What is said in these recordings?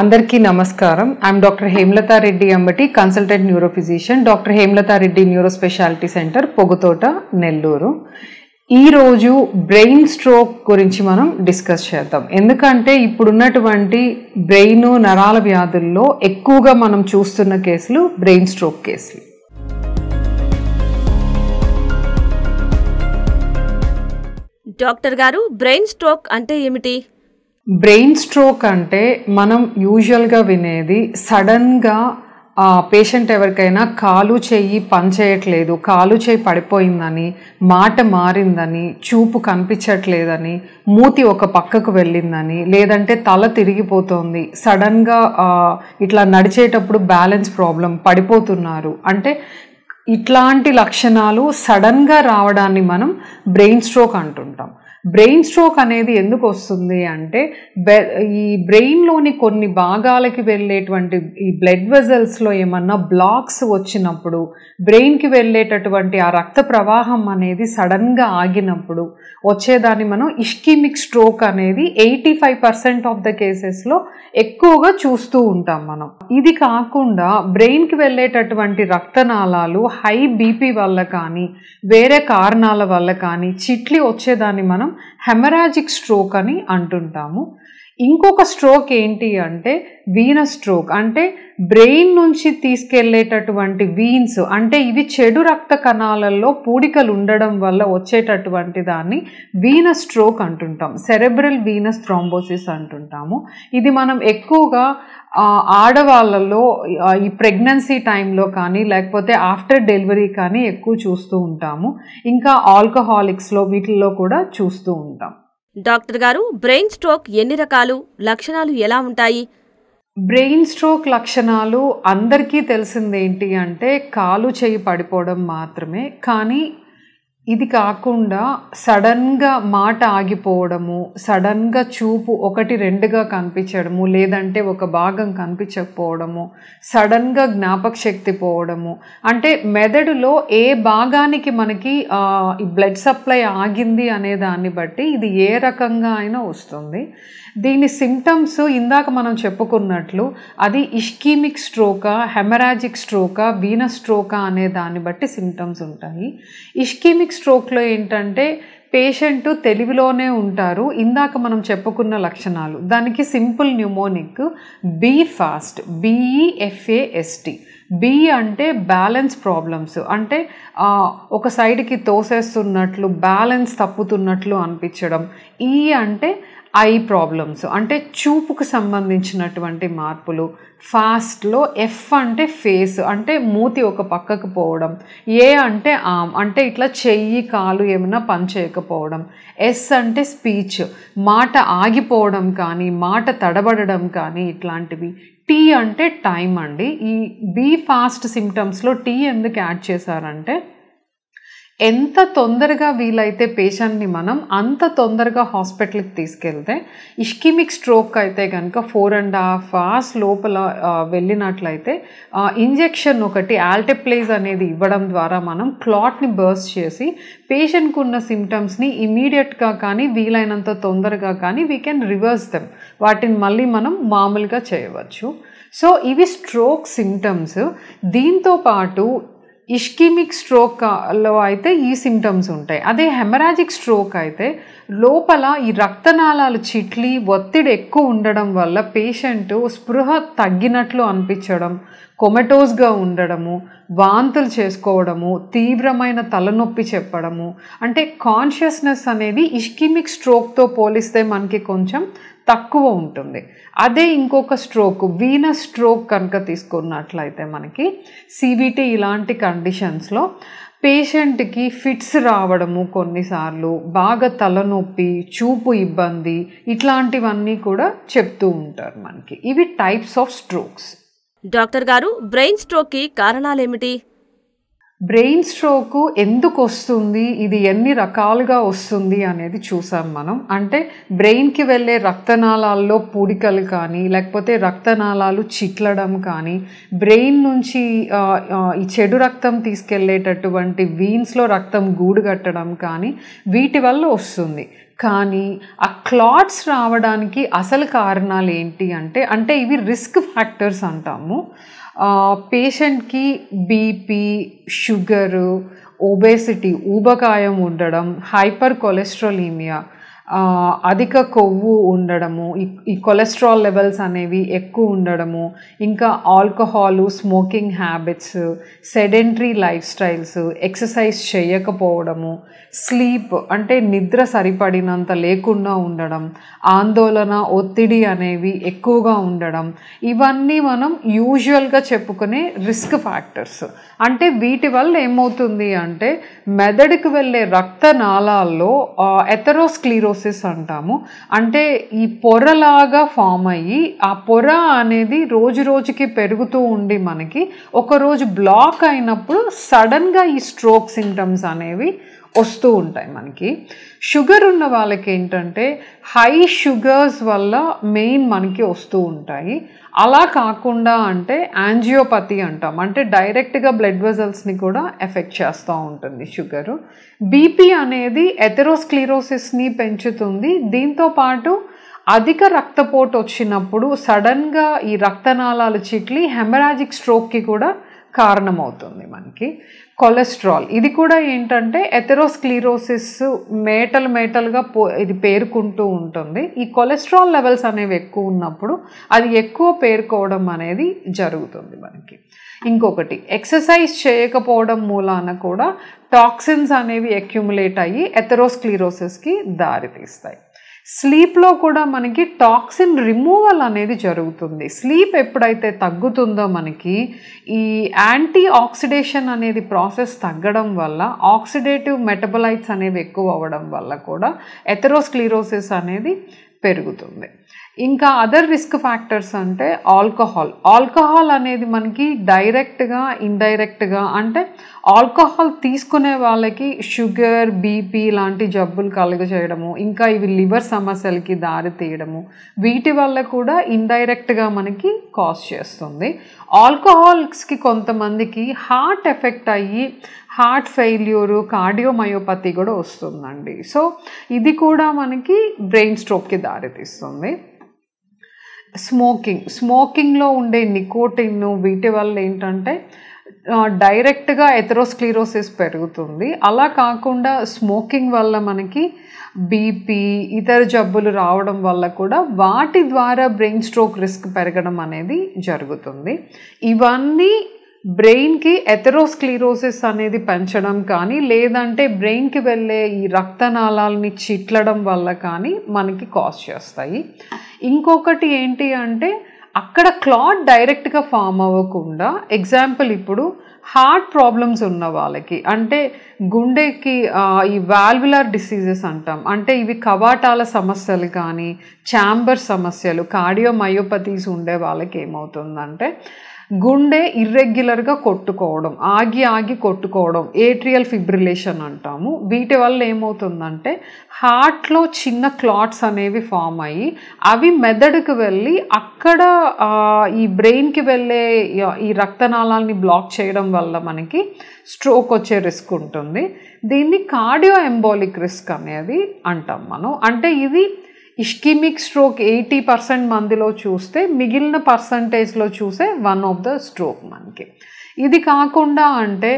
అందరికీ నమస్కారం I'm doctor Hemalatha Reddy Ambati consultant neuro physician doctor Hemalatha Reddy neuro speciality centre Pogathota Nellore ఈరోజు బ్రెయిన్ స్ట్రోక్ గురించి మనం డిస్కస్ చేద్దాం ఎందుకంటే ఇప్పుడున్నటువంటి బ్రెయిన్ నరాల వ్యాధుల్లో ఎక్కువగా మనం చూస్తున్న కేసులు బ్రెయిన్ స్ట్రోక్ కేసులు డాక్టర్ గారు బ్రెయిన్ స్ట్రోక్ అంటే ఏమిటి బ్రెయిన్ స్ట్రోక్ అంటే మనం యూజువల్గా వినేది సడన్గా పేషెంట్ ఎవరికైనా కాలు చెయ్యి పనిచేయట్లేదు కాలు చేయి పడిపోయిందని మాట మారిందని చూపు కనిపించట్లేదని మూతి ఒక పక్కకు వెళ్ళిందని లేదంటే తల తిరిగిపోతుంది సడన్గా ఇట్లా నడిచేటప్పుడు బ్యాలెన్స్ ప్రాబ్లం పడిపోతున్నారు అంటే ఇట్లాంటి లక్షణాలు సడన్గా రావడాన్ని మనం బ్రెయిన్ స్ట్రోక్ అంటుంటాం బ్రెయిన్ స్ట్రోక్ అనేది ఎందుకు వస్తుంది అంటే ఈ బ్రెయిన్లోని కొన్ని భాగాలకి వెళ్ళేటువంటి ఈ బ్లడ్ వెజల్స్లో ఏమన్నా బ్లాక్స్ వచ్చినప్పుడు బ్రెయిన్కి వెళ్ళేటటువంటి ఆ రక్త ప్రవాహం అనేది సడన్గా ఆగినప్పుడు వచ్చేదాన్ని మనం ఇష్కిమిక్ స్ట్రోక్ అనేది eighty five percent of the కేసెస్లో ఎక్కువగా చూస్తూ ఉంటాం మనం ఇది కాకుండా బ్రెయిన్కి వెళ్ళేటటువంటి రక్తనాళాలు హై బీపీ వల్ల కానీ వేరే కారణాల వల్ల కానీ చిట్లీ వచ్చేదాన్ని మనం హెమరాజిక్ స్ట్రోక్ అని అంటుంటాము ఇంకొక స్ట్రోక్ ఏంటి అంటే వీన స్ట్రోక్ అంటే బ్రెయిన్ నుంచి తీసుకెళ్లేటటువంటి వీన్స్ అంటే ఇవి చెడు రక్త కణాలలో పూడికలు ఉండడం వల్ల వచ్చేటటువంటి దాన్ని వీన స్ట్రోక్ అంటుంటాం సెరెబ్రల్ వీనస్ థ్రాంబోసిస్ అంటుంటాము ఇది మనం ఎక్కువగా ఆడవాళ్ళలో ఈ ప్రెగ్నెన్సీ టైంలో కానీ లేకపోతే ఆఫ్టర్ డెలివరీ కానీ ఎక్కువ చూస్తూ ఉంటాము ఇంకా ఆల్కహాలిక్స్లో వీటిల్లో కూడా చూస్తూ ఉంటాం డాక్టర్ గారు బ్రెయిన్ స్ట్రోక్ ఎన్ని రకాలు లక్షణాలు ఎలా ఉంటాయి బ్రెయిన్ స్ట్రోక్ లక్షణాలు అందరికీ తెలిసిందేంటి అంటే కాలు చేయి పడిపోవడం మాత్రమే కానీ ఇది కాకుండా సడన్గా మాట ఆగిపోవడము సడన్గా చూపు ఒకటి రెండుగా కనిపించడము లేదంటే ఒక భాగం కనిపించకపోవడము సడన్గా జ్ఞాపక శక్తి పోవడము అంటే మెదడులో ఏ భాగానికి మనకి బ్లడ్ సప్లై ఆగింది అనే దాన్ని బట్టి ఇది ఏ రకంగా అయినా వస్తుంది దీని సిమ్టమ్స్ ఇందాక మనం చెప్పుకున్నట్లు అది ఇష్కీమిక్ స్ట్రోకా హెమరాజిక్ స్ట్రోకా బీన స్ట్రోకా అనే దాన్ని బట్టి సిమ్టమ్స్ ఉంటాయి ఇష్కీమిక్ ఇస్మిక్ స్ట్రోక్లో ఏంటంటే పేషెంట్ తెలివిలోనే ఉంటారు ఇందాక మనం చెప్పుకున్న లక్షణాలు దానికి simple mnemonic B fast B E F A S T B అంటే బ్యాలెన్స్ ప్రాబ్లమ్స్ అంటే ఒక సైడ్కి తోసేస్తున్నట్లు బ్యాలెన్స్ తప్పుతున్నట్లు అనిపించడం ఈ అంటే ఐ ప్రాబ్లమ్స్ అంటే చూపుకు సంబంధించినటువంటి మార్పులు ఫాస్ట్లో ఎఫ్ అంటే ఫేస్ అంటే మూతి ఒక పక్కకు పోవడం ఏ అంటే ఆమ్ అంటే ఇట్లా చెయ్యి కాలు ఏమైనా పనిచేయకపోవడం ఎస్ అంటే స్పీచ్ మాట ఆగిపోవడం కానీ మాట తడబడడం కానీ ఇట్లాంటివి టీ అంటే టైం అండి ఈ బీ ఫాస్ట్ సిమ్టమ్స్లో టీ ఎందుకు యాడ్ చేశారంటే ఎంత తొందరగా వీలైతే పేషెంట్ని మనం అంత తొందరగా హాస్పిటల్కి తీసుకెళ్తే ఇష్కిమిక్ స్ట్రోక్ అయితే కనుక ఫోర్ అండ్ హాఫ్ అవర్స్ లోపల వెళ్ళినట్లయితే ఇంజెక్షన్ ఒకటి ఆల్టెప్లేజ్ అనేది ఇవ్వడం ద్వారా మనం క్లాట్ని బర్స్ చేసి పేషెంట్కి ఉన్న సిమ్టమ్స్ని ఇమీడియట్గా కానీ వీలైనంత తొందరగా కానీ వీ కెన్ రివర్స్ దెమ్ వాటిని మళ్ళీ మనం మామూలుగా చేయవచ్చు సో ఇవి స్ట్రోక్ సిమ్టమ్స్ దీంతో పాటు ఇష్కిమిక్ స్ట్రోక్లో అయితే ఈ సిమ్టమ్స్ ఉంటాయి అదే హెమరాజిక్ స్ట్రోక్ అయితే లోపల ఈ రక్తనాళాలు చిట్లి ఒత్తిడి ఎక్కువ ఉండడం వల్ల పేషెంట్ స్పృహ తగ్గినట్లు అనిపించడం కొమెటోస్గా ఉండడము వాంతులు చేసుకోవడము తీవ్రమైన తలనొప్పి చెప్పడము అంటే కాన్షియస్నెస్ అనేది ఇష్కిమిక్ స్ట్రోక్తో పోలిస్తే మనకి కొంచెం తక్కువ ఉంటుంది అదే ఇంకొక స్ట్రోక్ వీన స్ట్రోక్ కనుక తీసుకున్నట్లయితే మనకి సివిటి ఇలాంటి కండిషన్స్లో పేషెంట్కి ఫిట్స్ రావడము కొన్నిసార్లు బాగా తలనొప్పి చూపు ఇబ్బంది ఇట్లాంటివన్నీ కూడా చెప్తూ ఉంటారు మనకి ఇవి టైప్స్ ఆఫ్ స్ట్రోక్స్ డాక్టర్ గారు బ్రెయిన్ స్ట్రోక్కి కారణాలేమిటి బ్రెయిన్ స్ట్రోక్ ఎందుకు వస్తుంది ఇది ఎన్ని రకాలుగా వస్తుంది అనేది చూసాం మనం అంటే బ్రెయిన్కి వెళ్ళే రక్తనాళాల్లో పూడికలు కానీ లేకపోతే రక్తనాళాలు చిట్లడం కానీ బ్రెయిన్ నుంచి ఈ చెడు రక్తం తీసుకెళ్ళేటటువంటి వీన్స్లో రక్తం గూడు కట్టడం కానీ వీటి వల్ల వస్తుంది కానీ ఆ క్లాట్స్ రావడానికి అసలు కారణాలు ఏంటి అంటే అంటే ఇవి రిస్క్ ఫ్యాక్టర్స్ అంటాము పేషెంట్కి బీపీ షుగరు ఒబేసిటీ ఊబకాయం ఉండడం హైపర్ కొలెస్ట్రాలీమియా అధిక కొవ్వు ఉండడము ఈ కొలెస్ట్రాల్ లెవెల్స్ అనేవి ఎక్కువ ఉండడము ఇంకా alcohol smoking habits sedentary lifestyles exercise చేయకపోవడము స్లీప్ అంటే నిద్ర సరిపడినంత లేకుండా ఉండడం ఆందోళన ఒత్తిడి అనేవి ఎక్కువగా ఉండడం ఇవన్నీ మనం యూజువల్గా చెప్పుకునే రిస్క్ ఫ్యాక్టర్స్ అంటే వీటి వల్ల ఏమవుతుంది అంటే మెదడుకు వెళ్ళే రక్తనాళాల్లో ఎథరోస్క్లీరోస్ పోరోసిస్ అంటాము అంటే ఈ పొరలాగా ఫామ్ అయ్యి ఆ పొర అనేది రోజు రోజుకి పెరుగుతూ ఉండి మనకి ఒకరోజు బ్లాక్ అయినప్పుడు సడన్గా ఈ స్ట్రోక్ సింటమ్స్ అనేవి వస్తూ ఉంటాయి మనకి షుగర్ ఉన్న వాళ్ళకి ఏంటంటే హై షుగర్స్ వల్ల మెయిన్ మనకి వస్తూ ఉంటాయి అలా కాకుండా అంటే యాంజియోపతి అంటాం అంటే డైరెక్ట్గా బ్లడ్ వెజల్స్ని కూడా ఎఫెక్ట్ చేస్తూ ఉంటుంది షుగరు బీపీ అనేది ఎథెరోస్క్లీరోసిస్ని పెంచుతుంది దీంతోపాటు అధిక రక్తపోటు వచ్చినప్పుడు సడన్గా ఈ రక్తనాళాలు చిట్లి హెమరాజిక్ స్ట్రోక్కి కూడా కారణమవుతుంది మనకి కొలెస్ట్రాల్ ఇది కూడా ఏంటంటే ఎథెరోస్క్లీరోసిస్ మేటలు మేటలుగా పో ఇది పేర్కొంటూ ఉంటుంది ఈ కొలెస్ట్రాల్ లెవెల్స్ అనేవి ఎక్కువ ఉన్నప్పుడు అది ఎక్కువ పేర్కోవడం అనేది జరుగుతుంది మనకి ఇంకొకటి ఎక్సర్సైజ్ చేయకపోవడం మూలాన కూడా టాక్సిన్స్ అనేవి అక్యుములేట్ అయ్యి ఎథెరోస్క్లీరోసిస్కి దారితీస్తాయి స్లీప్లో కూడా మనకి టాక్సిన్ రిమూవల్ అనేది జరుగుతుంది స్లీప్ ఎప్పుడైతే తగ్గుతుందో మనకి ఈ యాంటీ ఆక్సిడేషన్ అనేది ప్రాసెస్ తగ్గడం వల్ల ఆక్సిడేటివ్ మెటబలైట్స్ అనేవి ఎక్కువ అవ్వడం వల్ల కూడా ఎథరోస్క్లీరోసిస్ అనేది పెరుగుతుంది ఇంకా అదర్ రిస్క్ ఫ్యాక్టర్స్ అంటే ఆల్కహాల్ ఆల్కహాల్ అనేది మనకి డైరెక్ట్గా ఇండైరెక్ట్గా అంటే ఆల్కహాల్ తీసుకునే వాళ్ళకి షుగర్ బీపీ లాంటి జబ్బులు కలుగ చేయడము ఇంకా ఇవి లివర్ సమస్యలకి దారి తీయడము వీటి వల్ల కూడా ఇండైరెక్ట్గా మనకి కాజ్ చేస్తుంది ఆల్కహాల్స్కి కొంతమందికి హార్ట్ ఎఫెక్ట్ అయ్యి హార్ట్ ఫెయిల్యూరు కార్డియోమయోపతి కూడా వస్తుందండి సో ఇది కూడా మనకి బ్రెయిన్ స్ట్రోక్కి దారితీస్తుంది స్మోకింగ్ స్మోకింగ్లో ఉండే నికోటిన్ వీటి వల్ల ఏంటంటే డైరెక్ట్గా ఎథరోస్క్లీరోసిస్ పెరుగుతుంది అలా కాకుండా స్మోకింగ్ వల్ల మనకి బీపీ ఇతర జబ్బులు రావడం వల్ల కూడా వాటి ద్వారా బ్రెయిన్ స్ట్రోక్ రిస్క్ పెరగడం అనేది జరుగుతుంది ఇవన్నీ బ్రెయిన్కి ఎథెరోస్క్లీరోసిస్ అనేది పెంచడం కానీ లేదంటే బ్రెయిన్కి వెళ్ళే ఈ రక్తనాళాలని చిట్లడం వల్ల కానీ మనకి కాజ్ చేస్తాయి ఇంకొకటి ఏంటి అంటే అక్కడ క్లాట్ డైరెక్ట్గా ఫామ్ అవ్వకుండా ఎగ్జాంపుల్ ఇప్పుడు హార్ట్ ప్రాబ్లమ్స్ ఉన్న వాళ్ళకి అంటే గుండెకి ఈ వాల్వులర్ డిసీజెస్ అంటాం అంటే ఇవి కవాటాల సమస్యలు కానీ ఛాంబర్ సమస్యలు కార్డియోమయోపతీస్ ఉండే వాళ్ళకి ఏమవుతుందంటే గుండె ఇర్రెగ్యులర్గా కొట్టుకోవడం ఆగి ఆగి కొట్టుకోవడం ఏట్రియల్ ఫిబ్రిలేషన్ అంటాము వీటి వల్ల ఏమవుతుందంటే హార్ట్లో చిన్న క్లాట్స్ అనేవి ఫామ్ అయ్యి అవి మెదడుకు వెళ్ళి అక్కడ ఈ బ్రెయిన్కి వెళ్ళే ఈ రక్తనాళాలని బ్లాక్ చేయడం వల్ల మనకి స్ట్రోక్ వచ్చే రిస్క్ ఉంటుంది దీన్ని కార్డియో ఎంబాలిక్ రిస్క్ అనేది అంటాం మనం అంటే ఇది ఇష్కిమిక్ స్ట్రోక్ ఎయిటీ పర్సెంట్ మందిలో చూస్తే మిగిలిన పర్సంటేజ్లో చూసే వన్ ఆఫ్ ద స్ట్రోక్ మనకి ఇది కాకుండా అంటే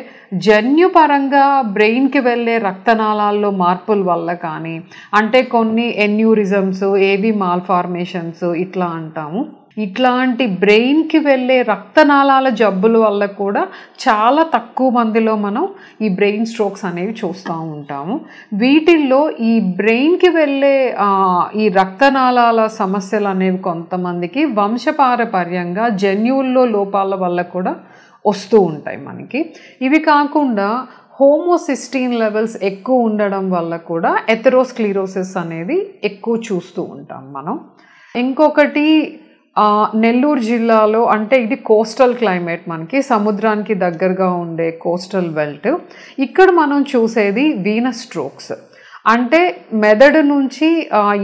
జన్యుపరంగా బ్రెయిన్కి వెళ్ళే రక్తనాళాల్లో మార్పుల వల్ల కానీ అంటే కొన్ని ఎన్యూరిజమ్స్ ఏవి మాల్ఫార్మేషన్స్ ఇట్లా అంటాము ఇట్లాంటి బ్రెయిన్కి వెళ్ళే రక్తనాళాల జబ్బుల వల్ల కూడా చాలా తక్కువ మందిలో మనం ఈ బ్రెయిన్ స్ట్రోక్స్ అనేవి చూస్తూ ఉంటాము వీటిల్లో ఈ బ్రెయిన్కి వెళ్ళే ఈ రక్తనాళాల సమస్యలు అనేవి కొంతమందికి వంశపారపర్యంగా జన్యువుల్లో లోపాల వల్ల కూడా వస్తూ ఉంటాయి మనకి ఇవి కాకుండా హోమోసిస్టీన్ లెవెల్స్ ఎక్కువ ఉండడం వల్ల కూడా ఎథెరోస్క్లీరోసిస్ అనేది ఎక్కువ చూస్తూ ఉంటాం మనం ఇంకొకటి నెల్లూరు జిల్లాలో అంటే ఇది కోస్టల్ క్లైమేట్ మనకి సముద్రానికి దగ్గరగా ఉండే కోస్టల్ బెల్ట్ ఇక్కడ మనం చూసేది వీన స్ట్రోక్స్ అంటే మెదడు నుంచి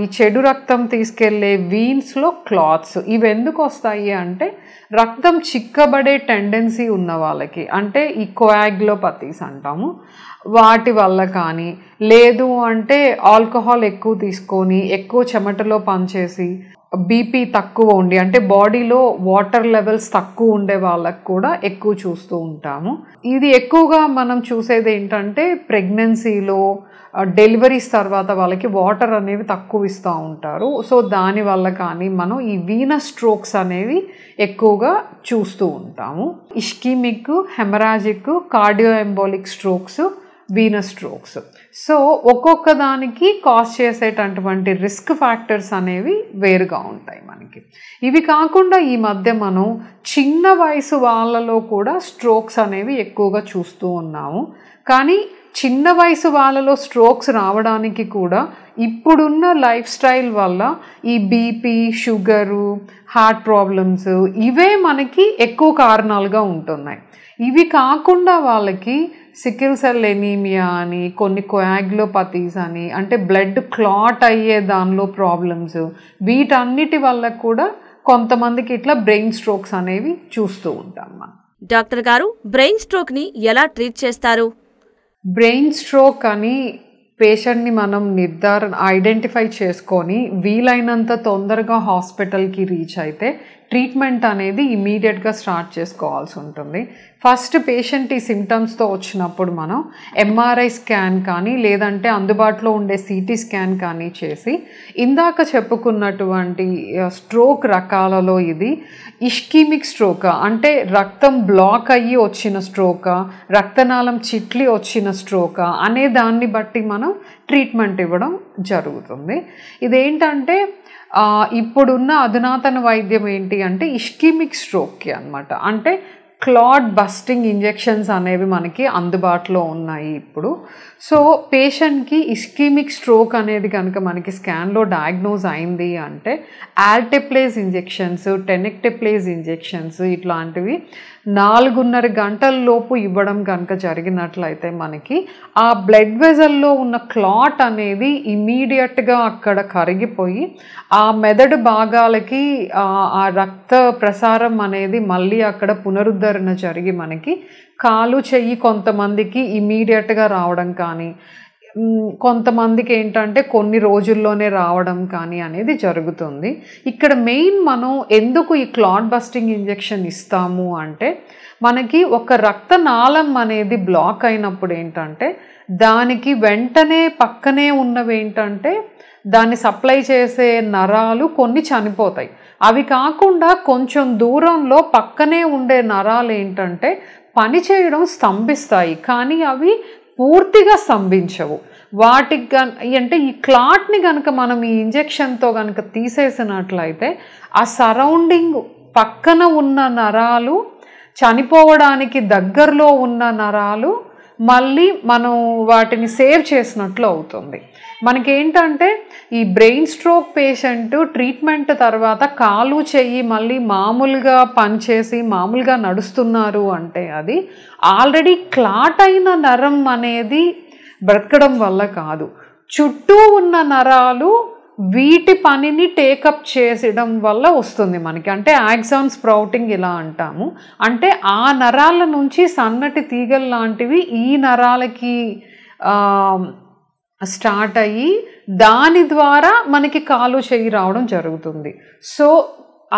ఈ చెడు రక్తం తీసుకెళ్లే వీన్స్లో క్లాత్స్ ఇవి ఎందుకు వస్తాయి అంటే రక్తం చిక్కబడే టెండెన్సీ ఉన్న వాళ్ళకి అంటే ఈ పతీస్ అంటాము వాటి వల్ల కానీ లేదు అంటే ఆల్కహాల్ ఎక్కువ తీసుకొని ఎక్కువ చెమటలో పనిచేసి బీపీ తక్కువ ఉండి అంటే బాడీలో వాటర్ లెవెల్స్ తక్కువ ఉండే వాళ్ళకు కూడా ఎక్కువ చూస్తూ ఉంటాము ఇది ఎక్కువగా మనం చూసేది ఏంటంటే ప్రెగ్నెన్సీలో డెలివరీస్ తర్వాత వాళ్ళకి వాటర్ అనేవి తక్కువ ఇస్తూ ఉంటారు సో దానివల్ల కానీ మనం ఈ వీనస్ స్ట్రోక్స్ అనేవి ఎక్కువగా చూస్తూ ఉంటాము ischaemic haemorrhagic cardio embolic strokes venous strokes so ఒక్కొక్క దానికి కాస్ చేసేటటువంటి రిస్క్ ఫ్యాక్టర్స్ అనేవి వేరుగా ఉంటాయి మనకి ఇవి కాకుండా ఈ మధ్య మనం చిన్న వయసు వాళ్ళలో కూడా స్ట్రోక్స్ అనేవి ఎక్కువగా చూస్తూ ఉన్నాము కానీ చిన్న వయసు వాళ్ళలో స్ట్రోక్స్ రావడానికి కూడా ఇప్పుడున్న లైఫ్ స్టైల్ వల్ల ఈ బీపీ షుగరు హార్ట్ ప్రాబ్లమ్స్ ఇవే మనకి ఎక్కువ కారణాలుగా ఉంటున్నాయి ఇవి కాకుండా వాళ్ళకి సికిల్ సెల్ ఎనీమియా అని కొన్ని కొయాగ్లోపతీస్ అని అంటే బ్లడ్ క్లాట్ అయ్యే దానిలో ప్రాబ్లమ్స్ వీటన్నిటి వల్ల కూడా కొంతమందికి ఇట్లా బ్రెయిన్ స్ట్రోక్స్ అనేవి చూస్తూ ఉంటాం మనం డాక్టర్ గారు బ్రెయిన్ స్ట్రోక్ని ఎలా ట్రీట్ చేస్తారు బ్రెయిన్ స్ట్రోక్ అని పేషెంట్ని మనం నిర్ధారణ ఐడెంటిఫై చేసుకొని వీలైనంత తొందరగా హాస్పిటల్కి రీచ్ అయితే ట్రీట్మెంట్ అనేది ఇమీడియట్గా స్టార్ట్ చేసుకోవాల్సి ఉంటుంది ఫస్ట్ పేషెంట్ ఈ సిమ్టమ్స్తో వచ్చినప్పుడు మనం ఎంఆర్ఐ స్కాన్ కానీ లేదంటే అందుబాటులో ఉండే సిటీ స్కాన్ కానీ చేసి ఇందాక చెప్పుకున్నటువంటి స్ట్రోక్ రకాలలో ఇది ఇష్కీమిక్ స్ట్రోక్ అంటే రక్తం బ్లాక్ అయ్యి వచ్చిన స్ట్రోక్ రక్తనాళం చిట్లి వచ్చిన స్ట్రోక్ అనే దాన్ని బట్టి మనం ట్రీట్మెంట్ ఇవ్వడం జరుగుతుంది ఇదేంటంటే ఇప్పుడున్న అధునాతన వైద్యం ఏంటి అంటే ఇష్కిమిక్ స్ట్రోక్కి అనమాట అంటే క్లాడ్ బస్టింగ్ ఇంజెక్షన్స్ అనేవి మనకి అందుబాటులో ఉన్నాయి ఇప్పుడు సో పేషెంట్కి ఇస్కీమిక్ స్ట్రోక్ అనేది కనుక మనకి స్కాన్లో డయాగ్నోజ్ అయింది అంటే ఆల్టెప్లేజ్ ఇంజెక్షన్స్ టెనెక్టెప్లేజ్ ఇంజెక్షన్స్ ఇట్లాంటివి నాలుగున్నర గంటల్లోపు ఇవ్వడం కనుక జరిగినట్లయితే మనకి ఆ బ్లడ్ వెజల్లో ఉన్న క్లాట్ అనేది ఇమీడియట్గా అక్కడ కరిగిపోయి ఆ మెదడు భాగాలకి ఆ రక్త ప్రసారం అనేది మళ్ళీ అక్కడ పునరుద్ధ గర్భధారణ జరిగి మనకి కాలు చెయ్యి కొంతమందికి ఇమీడియట్గా రావడం కానీ కొంతమందికి ఏంటంటే కొన్ని రోజుల్లోనే రావడం కానీ అనేది జరుగుతుంది ఇక్కడ మెయిన్ మనం ఎందుకు ఈ క్లాట్ బస్టింగ్ ఇంజెక్షన్ ఇస్తాము అంటే మనకి ఒక రక్తనాళం అనేది బ్లాక్ అయినప్పుడు ఏంటంటే దానికి వెంటనే పక్కనే ఉన్నవి ఏంటంటే దాన్ని సప్లై చేసే నరాలు కొన్ని చనిపోతాయి అవి కాకుండా కొంచెం దూరంలో పక్కనే ఉండే నరాలు ఏంటంటే పనిచేయడం స్తంభిస్తాయి కానీ అవి పూర్తిగా స్తంభించవు వాటికి గన్ అంటే ఈ క్లాట్ని కనుక మనం ఈ ఇంజెక్షన్తో కనుక తీసేసినట్లయితే ఆ సరౌండింగ్ పక్కన ఉన్న నరాలు చనిపోవడానికి దగ్గరలో ఉన్న నరాలు మళ్ళీ మనం వాటిని సేవ్ చేసినట్లు అవుతుంది మనకేంటంటే ఈ బ్రెయిన్ స్ట్రోక్ పేషెంట్ ట్రీట్మెంట్ తర్వాత కాలు చెయ్యి మళ్ళీ మామూలుగా పనిచేసి మామూలుగా నడుస్తున్నారు అంటే అది ఆల్రెడీ క్లాట్ అయిన నరం అనేది బ్రతకడం వల్ల కాదు చుట్టూ ఉన్న నరాలు వీటి పనిని టేకప్ చేసడం వల్ల వస్తుంది మనకి అంటే యాక్సాన్ స్ప్రౌటింగ్ ఇలా అంటాము అంటే ఆ నరాల నుంచి సన్నటి తీగలు లాంటివి ఈ నరాలకి స్టార్ట్ అయ్యి దాని ద్వారా మనకి కాలు చెయ్యి రావడం జరుగుతుంది సో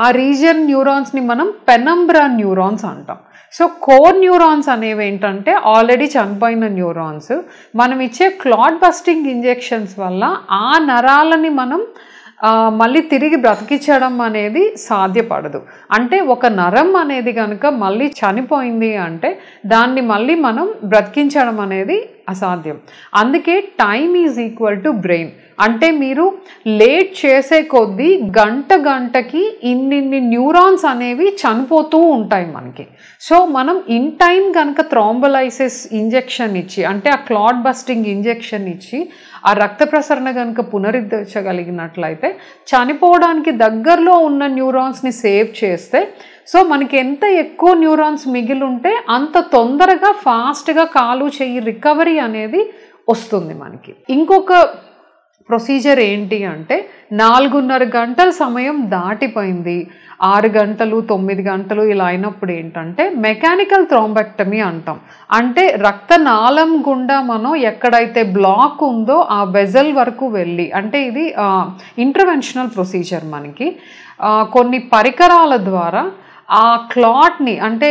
ఆ రీజియన్ న్యూరాన్స్ని మనం పెనంబ్రా న్యూరాన్స్ అంటాం సో కోర్ న్యూరాన్స్ అనేవి ఏంటంటే ఆల్రెడీ చనిపోయిన న్యూరాన్స్ మనం ఇచ్చే క్లాట్ బస్టింగ్ ఇంజెక్షన్స్ వల్ల ఆ నరాలని మనం మళ్ళీ తిరిగి బ్రతికించడం అనేది సాధ్యపడదు అంటే ఒక నరం అనేది కనుక మళ్ళీ చనిపోయింది అంటే దాన్ని మళ్ళీ మనం బ్రతికించడం అనేది అసాధ్యం అందుకే time is equal to brain అంటే మీరు లేట్ చేసే కొద్దీ గంట గంటకి ఇన్నిన్ని న్యూరాన్స్ అనేవి చనిపోతూ ఉంటాయి మనకి సో మనం ఇన్ టైం కనుక థ్రాంబలైసిస్ ఇంజెక్షన్ ఇచ్చి అంటే ఆ క్లాట్ బస్టింగ్ ఇంజెక్షన్ ఇచ్చి ఆ రక్త ప్రసరణ కనుక పునరుద్ధరించగలిగినట్లయితే చనిపోవడానికి దగ్గరలో ఉన్న న్యూరాన్స్ని సేవ్ చేస్తే సో మనకి ఎంత ఎక్కువ న్యూరాన్స్ మిగిలి ఉంటే అంత తొందరగా ఫాస్ట్గా కాలు చెయ్యి రికవరీ అనేది వస్తుంది మనకి ఇంకొక ప్రొసీజర్ ఏంటి అంటే నాలుగున్నర గంటల సమయం దాటిపోయింది ఆరు గంటలు తొమ్మిది గంటలు ఇలా అయినప్పుడు ఏంటంటే మెకానికల్ థ్రోంబెక్టమీ అంటాం అంటే రక్తనాళం గుండా మనం ఎక్కడైతే బ్లాక్ ఉందో ఆ వెజల్ వరకు వెళ్ళి అంటే ఇది ఇంటర్వెన్షనల్ ప్రొసీజర్ మనకి కొన్ని పరికరాల ద్వారా ఆ క్లాట్ని అంటే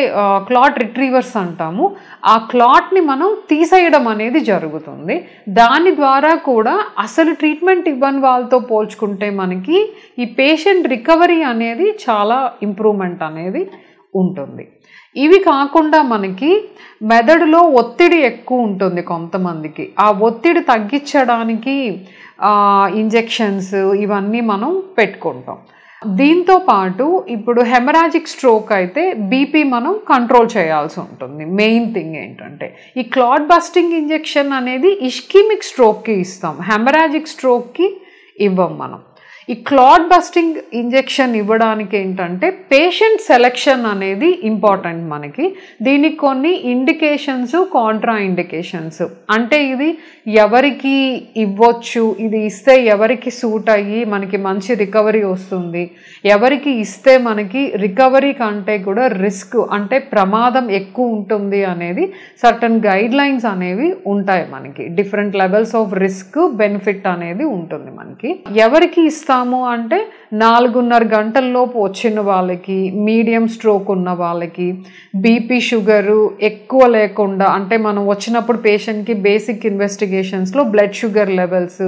క్లాట్ రిట్రీవర్స్ అంటాము ఆ క్లాట్ని మనం తీసేయడం అనేది జరుగుతుంది దాని ద్వారా కూడా అసలు ట్రీట్మెంట్ ఇవ్వని వాళ్ళతో పోల్చుకుంటే మనకి ఈ పేషెంట్ రికవరీ అనేది చాలా ఇంప్రూవ్మెంట్ అనేది ఉంటుంది ఇవి కాకుండా మనకి మెదడులో ఒత్తిడి ఎక్కువ ఉంటుంది కొంతమందికి ఆ ఒత్తిడి తగ్గించడానికి ఇంజెక్షన్స్ ఇవన్నీ మనం పెట్టుకుంటాం దీంతో పాటు ఇప్పుడు హెమరాజిక్ స్ట్రోక్ అయితే బీపీ మనం కంట్రోల్ చేయాల్సి ఉంటుంది మెయిన్ థింగ్ ఏంటంటే ఈ క్లాట్ బస్టింగ్ ఇంజెక్షన్ అనేది ఇష్కిమిక్ స్ట్రోక్కి ఇస్తాం హెమరాజిక్ స్ట్రోక్కి ఇవ్వం మనం ఈ క్లాట్ బస్టింగ్ ఇంజెక్షన్ ఇవ్వడానికి ఏంటంటే పేషెంట్ సెలెక్షన్ అనేది ఇంపార్టెంట్ మనకి దీనికి కొన్ని ఇండికేషన్స్ కాంట్రా ఇండికేషన్స్ అంటే ఇది ఎవరికి ఇవ్వచ్చు ఇది ఇస్తే ఎవరికి సూట్ అయ్యి మనకి మంచి రికవరీ వస్తుంది ఎవరికి ఇస్తే మనకి రికవరీ కంటే కూడా రిస్క్ అంటే ప్రమాదం ఎక్కువ ఉంటుంది అనేది సర్టన్ గైడ్ లైన్స్ అనేవి ఉంటాయి మనకి different levels of risk benefit అనేది ఉంటుంది మనకి ఎవరికి ఇస్తాము అంటే నాలుగున్నర గంటల్లోపు వచ్చిన వాళ్ళకి మీడియం స్ట్రోక్ ఉన్న వాళ్ళకి బీపీ షుగరు ఎక్కువ లేకుండా అంటే మనం వచ్చినప్పుడు పేషెంట్కి బేసిక్ ఇన్వెస్టిగేషన్ ఇన్వెస్టిగేషన్స్లో బ్లడ్ షుగర్ లెవెల్స్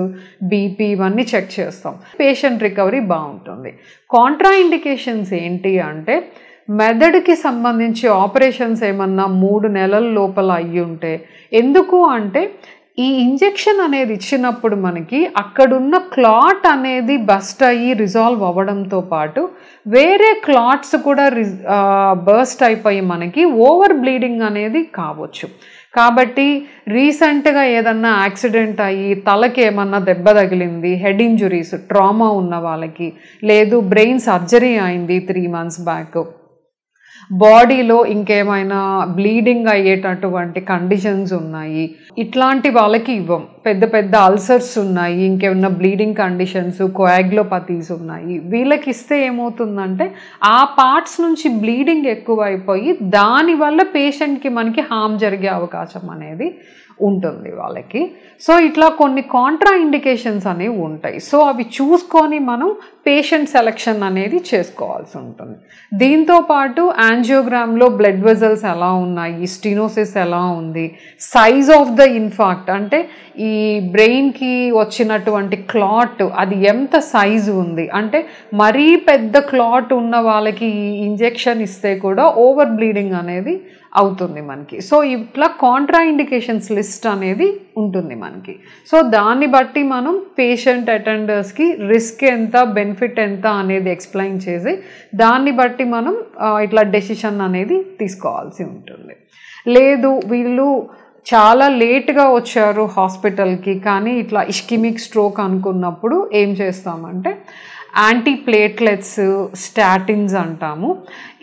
బీపీ ఇవన్నీ చెక్ చేస్తాం పేషెంట్ రికవరీ బాగుంటుంది కాంట్రా ఇండికేషన్స్ ఏంటి అంటే మెదడుకి సంబంధించి ఆపరేషన్స్ ఏమన్నా మూడు నెలల లోపల అయ్యి ఉంటే ఎందుకు అంటే ఈ ఇంజెక్షన్ అనేది ఇచ్చినప్పుడు మనకి అక్కడున్న క్లాట్ అనేది బస్ట్ అయ్యి రిజాల్వ్ అవ్వడంతో పాటు వేరే క్లాట్స్ కూడా రి బర్స్ట్ అయిపోయి మనకి ఓవర్ బ్లీడింగ్ అనేది కావచ్చు కాబట్టి రీసెంట్గా ఏదన్నా యాక్సిడెంట్ అయ్యి తలకి ఏమన్నా దెబ్బ తగిలింది హెడ్ ఇంజురీస్ ట్రామా ఉన్న వాళ్ళకి లేదు బ్రెయిన్ సర్జరీ అయింది త్రీ మంత్స్ బ్యాక్ బాడీలో ఇంకేమైనా బ్లీడింగ్ అయ్యేటటువంటి కండిషన్స్ ఉన్నాయి ఇట్లాంటి వాళ్ళకి ఇవ్వం పెద్ద పెద్ద అల్సర్స్ ఉన్నాయి ఇంకేమన్నా బ్లీడింగ్ కండిషన్స్ కోయాగ్లోపతీస్ ఉన్నాయి వీళ్ళకి ఇస్తే ఏమవుతుందంటే ఆ పార్ట్స్ నుంచి బ్లీడింగ్ ఎక్కువైపోయి దానివల్ల పేషెంట్కి మనకి హామ్ జరిగే అవకాశం అనేది ఉంటుంది వాళ్ళకి సో ఇట్లా కొన్ని కాంట్రా ఇండికేషన్స్ అనేవి ఉంటాయి సో అవి చూసుకొని మనం పేషెంట్ సెలెక్షన్ అనేది చేసుకోవాల్సి ఉంటుంది దీంతోపాటు యాంజియోగ్రామ్లో బ్లడ్ వెజల్స్ ఎలా ఉన్నాయి స్టినోసిస్ ఎలా ఉంది సైజ్ ఆఫ్ ద ఇన్ఫాక్ట్ అంటే ఈ బ్రెయిన్కి వచ్చినటువంటి క్లాట్ అది ఎంత సైజు ఉంది అంటే మరీ పెద్ద క్లాట్ ఉన్న వాళ్ళకి ఇంజెక్షన్ ఇస్తే కూడా ఓవర్ బ్లీడింగ్ అనేది అవుతుంది మనకి సో ఇట్లా కాంట్రా ఇండికేషన్స్ లిస్ట్ అనేది ఉంటుంది మనకి సో దాన్ని బట్టి మనం పేషెంట్ అటెండర్స్కి రిస్క్ ఎంత బెనిఫిట్ ఎంత అనేది ఎక్స్ప్లెయిన్ చేసి దాన్ని బట్టి మనం ఇట్లా డెసిషన్ అనేది తీసుకోవాల్సి ఉంటుంది లేదు వీళ్ళు చాలా లేట్గా వచ్చారు హాస్పిటల్కి కానీ ఇట్లా ఇష్కిమిక్ స్ట్రోక్ అనుకున్నప్పుడు ఏం చేస్తామంటే యాంటీ ప్లేట్లెట్స్ స్టాటిన్స్ అంటాము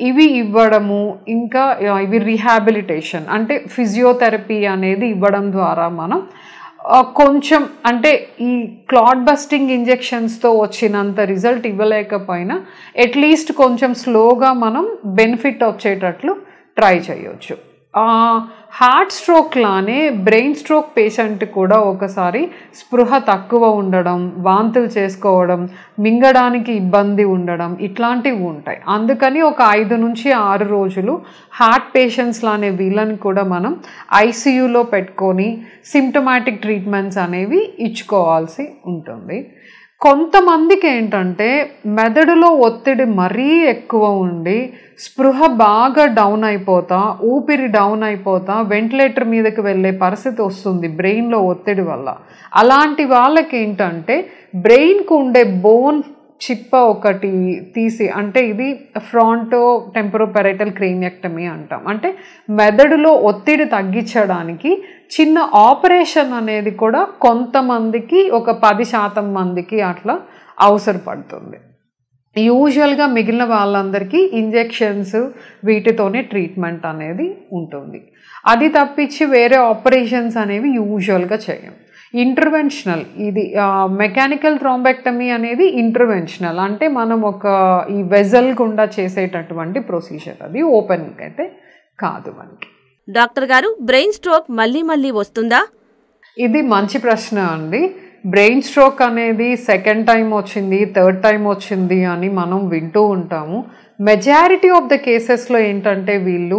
ఇవి ఇవ్వడము ఇంకా ఇవి రీహాబిలిటేషన్ అంటే ఫిజియోథెరపీ అనేది ఇవ్వడం ద్వారా మనం కొంచెం అంటే ఈ క్లాట్ బస్టింగ్ ఇంజెక్షన్స్తో వచ్చినంత రిజల్ట్ ఇవ్వలేకపోయినా అట్లీస్ట్ కొంచెం స్లోగా మనం బెనిఫిట్ వచ్చేటట్లు ట్రై చేయొచ్చు హార్ట్ స్ట్రోక్ లానే బ్రెయిన్ స్ట్రోక్ పేషెంట్ కూడా ఒకసారి స్పృహ తక్కువ ఉండడం వాంతులు చేసుకోవడం మింగడానికి ఇబ్బంది ఉండడం ఇట్లాంటివి ఉంటాయి అందుకని ఒక ఐదు నుంచి ఆరు రోజులు హార్ట్ పేషెంట్స్ లానే వీళ్ళని కూడా మనం ఐసీయూలో పెట్టుకొని సిమ్టమాటిక్ ట్రీట్మెంట్స్ అనేవి ఇచ్చుకోవాల్సి ఉంటుంది కొంతమందికి ఏంటంటే మెదడులో ఒత్తిడి మరీ ఎక్కువ ఉండి స్పృహ బాగా డౌన్ అయిపోతా ఊపిరి డౌన్ అయిపోతా వెంటిలేటర్ మీదకి వెళ్ళే పరిస్థితి వస్తుంది బ్రెయిన్లో ఒత్తిడి వల్ల అలాంటి వాళ్ళకి ఏంటంటే బ్రెయిన్కు ఉండే బోన్ చిప్ప ఒకటి తీసి అంటే ఇది ఫ్రాంటో టెంపరోపెరైటల్ క్రీమియక్టమీ అంటాం అంటే మెదడులో ఒత్తిడి తగ్గించడానికి చిన్న ఆపరేషన్ అనేది కూడా కొంతమందికి ఒక పది శాతం మందికి అట్లా అవసరపడుతుంది యూజువల్గా మిగిలిన వాళ్ళందరికీ ఇంజెక్షన్స్ వీటితోనే ట్రీట్మెంట్ అనేది ఉంటుంది అది తప్పించి వేరే ఆపరేషన్స్ అనేవి యూజువల్గా చేయం ఇంటర్వెన్షనల్ ఇది మెకానికల్ థ్రాంబెక్టమీ అనేది ఇంటర్వెన్షనల్ అంటే మనం ఒక ఈ వెజల్ గుండా చేసేటటువంటి ప్రొసీజర్ అది ఓపెన్ అయితే కాదు మనకి డాక్టర్ గారు బ్రెయిన్ స్ట్రోక్ మళ్ళీ మళ్ళీ వస్తుందా ఇది మంచి ప్రశ్న అండి బ్రెయిన్ స్ట్రోక్ అనేది సెకండ్ టైం వచ్చింది థర్డ్ టైం వచ్చింది అని మనం వింటూ ఉంటాము మెజారిటీ ఆఫ్ ద కేసెస్లో ఏంటంటే వీళ్ళు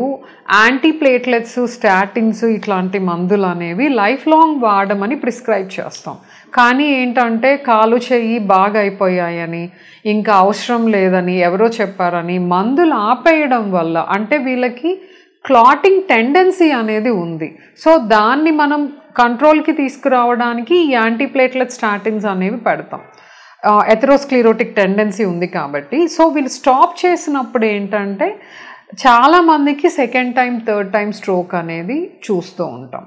యాంటీ ప్లేట్లెట్స్ స్టాటిన్స్ ఇట్లాంటి మందులు అనేవి లైఫ్ లాంగ్ వాడమని ప్రిస్క్రైబ్ చేస్తాం కానీ ఏంటంటే కాలు చెయ్యి బాగా అయిపోయాయని ఇంకా అవసరం లేదని ఎవరో చెప్పారని మందులు ఆపేయడం వల్ల అంటే వీళ్ళకి క్లాటింగ్ టెండెన్సీ అనేది ఉంది సో దాన్ని మనం కంట్రోల్కి తీసుకురావడానికి ఈ యాంటీప్లేట్లెట్ స్టాటిన్స్ అనేవి పెడతాం ఎథరోస్క్లిరోటిక్ టెండెన్సీ ఉంది కాబట్టి సో వీళ్ళు స్టాప్ చేసినప్పుడు ఏంటంటే చాలామందికి second time third time stroke అనేది చూస్తూ ఉంటాం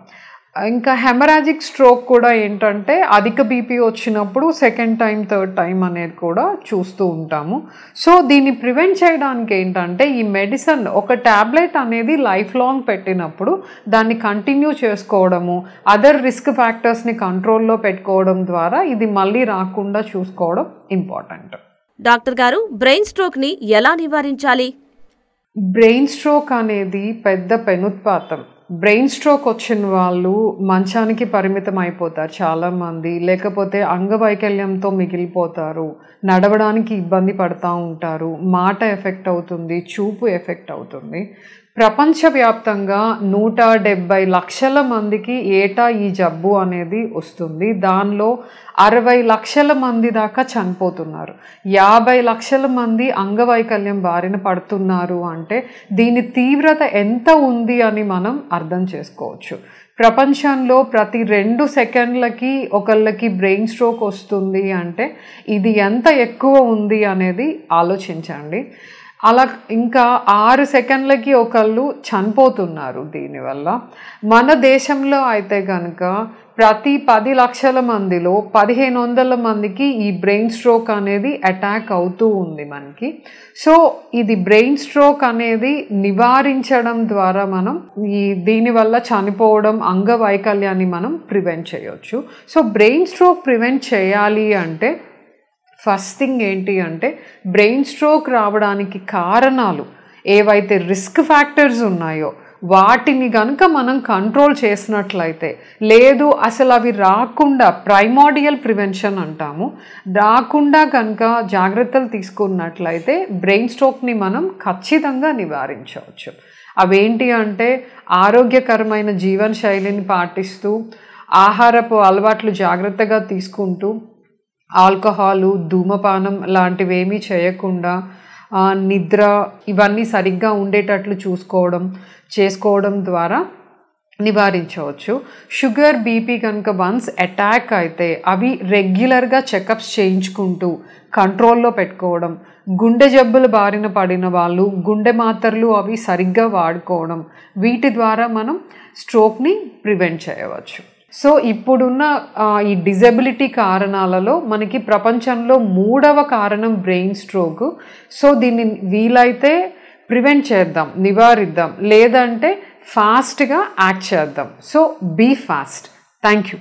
ఇంకా హెమరాజిక్ స్ట్రోక్ కూడా ఏంటంటే అధిక బీపీ వచ్చినప్పుడు సెకండ్ టైం థర్డ్ టైం అనేది కూడా చూస్తూ ఉంటాము సో దీన్ని ప్రివెంట్ చేయడానికి ఏంటంటే ఈ మెడిసిన్ ఒక ట్యాబ్లెట్ అనేది లైఫ్ లాంగ్ పెట్టినప్పుడు దాన్ని కంటిన్యూ చేసుకోవడము అదర్ రిస్క్ ఫ్యాక్టర్స్ని కంట్రోల్లో పెట్టుకోవడం ద్వారా ఇది మళ్ళీ రాకుండా చూసుకోవడం ఇంపార్టెంట్ డాక్టర్ గారు బ్రెయిన్ స్ట్రోక్ని ఎలా నివారించాలి బ్రెయిన్ స్ట్రోక్ అనేది పెద్ద పెనుత్పాతం బ్రెయిన్ స్ట్రోక్ వచ్చిన వాళ్ళు మంచానికి పరిమితం అయిపోతారు చాలామంది లేకపోతే అంగవైకల్యంతో మిగిలిపోతారు నడవడానికి ఇబ్బంది పడుతూ ఉంటారు మాట ఎఫెక్ట్ అవుతుంది చూపు ఎఫెక్ట్ అవుతుంది ప్రపంచవ్యాప్తంగా నూట డెబ్బై లక్షల మందికి ఏటా ఈ జబ్బు అనేది వస్తుంది దానిలో అరవై లక్షల మంది దాకా చనిపోతున్నారు యాభై లక్షల మంది అంగవైకల్యం బారిన పడుతున్నారు అంటే దీని తీవ్రత ఎంత ఉంది అని మనం అర్థం చేసుకోవచ్చు ప్రపంచంలో ప్రతి రెండు సెకండ్లకి ఒకళ్ళకి బ్రెయిన్ స్ట్రోక్ వస్తుంది అంటే ఇది ఎంత ఎక్కువ ఉంది అనేది ఆలోచించండి అలా ఇంకా ఆరు సెకండ్లకి ఒకళ్ళు చనిపోతున్నారు దీనివల్ల మన దేశంలో అయితే కనుక ప్రతి పది లక్షల మందిలో పదిహేను వందల మందికి ఈ బ్రెయిన్ స్ట్రోక్ అనేది అటాక్ అవుతూ ఉంది మనకి సో ఇది బ్రెయిన్ స్ట్రోక్ అనేది నివారించడం ద్వారా మనం ఈ దీనివల్ల చనిపోవడం అంగవైకల్యాన్ని మనం ప్రివెంట్ చేయొచ్చు సో బ్రెయిన్ స్ట్రోక్ ప్రివెంట్ చేయాలి అంటే ఫస్ట్ థింగ్ ఏంటి అంటే బ్రెయిన్ స్ట్రోక్ రావడానికి కారణాలు ఏవైతే రిస్క్ ఫ్యాక్టర్స్ ఉన్నాయో వాటిని కనుక మనం కంట్రోల్ చేసినట్లయితే లేదు అసలు అవి రాకుండా ప్రైమోడియల్ ప్రివెన్షన్ అంటాము రాకుండా కనుక జాగ్రత్తలు తీసుకున్నట్లయితే బ్రెయిన్ స్ట్రోక్ని మనం ఖచ్చితంగా నివారించవచ్చు అవేంటి అంటే ఆరోగ్యకరమైన జీవన శైలిని పాటిస్తూ ఆహారపు అలవాట్లు జాగ్రత్తగా తీసుకుంటూ ఆల్కహాలు ధూమపానం లాంటివేమీ చేయకుండా నిద్ర ఇవన్నీ సరిగ్గా ఉండేటట్లు చూసుకోవడం చేసుకోవడం ద్వారా నివారించవచ్చు షుగర్ బీపీ కనుక వన్స్ అటాక్ అయితే అవి రెగ్యులర్గా చెకప్స్ చేయించుకుంటూ కంట్రోల్లో పెట్టుకోవడం గుండె జబ్బులు బారిన పడిన వాళ్ళు గుండె మాత్రలు అవి సరిగ్గా వాడుకోవడం వీటి ద్వారా మనం స్ట్రోక్ని ప్రివెంట్ చేయవచ్చు సో ఇప్పుడున్న ఈ డిజబిలిటీ కారణాలలో మనకి ప్రపంచంలో మూడవ కారణం బ్రెయిన్ స్ట్రోక్ సో దీన్ని వీలైతే ప్రివెంట్ చేద్దాం నివారిద్దాం లేదంటే ఫాస్ట్గా యాక్ట్ చేద్దాం so be fast thank you